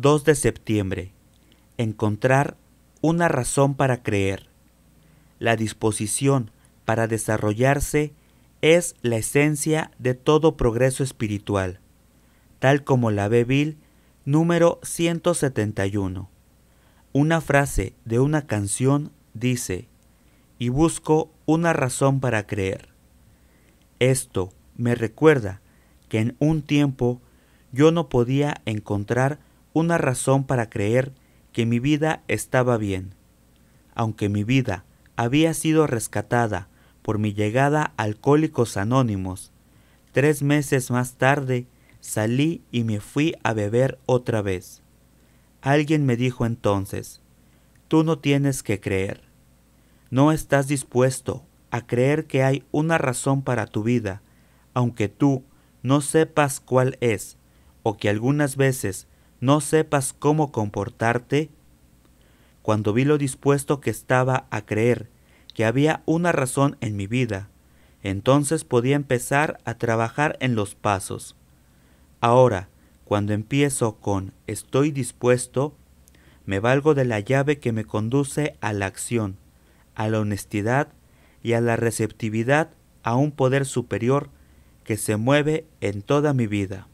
2 de septiembre. Encontrar una razón para creer. La disposición para desarrollarse es la esencia de todo progreso espiritual, tal como la ve Bill, número 171. Una frase de una canción dice, y busco una razón para creer. Esto me recuerda que en un tiempo yo no podía encontrar una razón para creer que mi vida estaba bien. Aunque mi vida había sido rescatada por mi llegada a Alcohólicos Anónimos, tres meses más tarde salí y me fui a beber otra vez. Alguien me dijo entonces, tú no tienes que creer. No estás dispuesto a creer que hay una razón para tu vida, aunque tú no sepas cuál es, o que algunas veces no sepas cómo comportarte? Cuando vi lo dispuesto que estaba a creer que había una razón en mi vida, entonces podía empezar a trabajar en los pasos. Ahora, cuando empiezo con estoy dispuesto, me valgo de la llave que me conduce a la acción, a la honestidad y a la receptividad a un poder superior que se mueve en toda mi vida.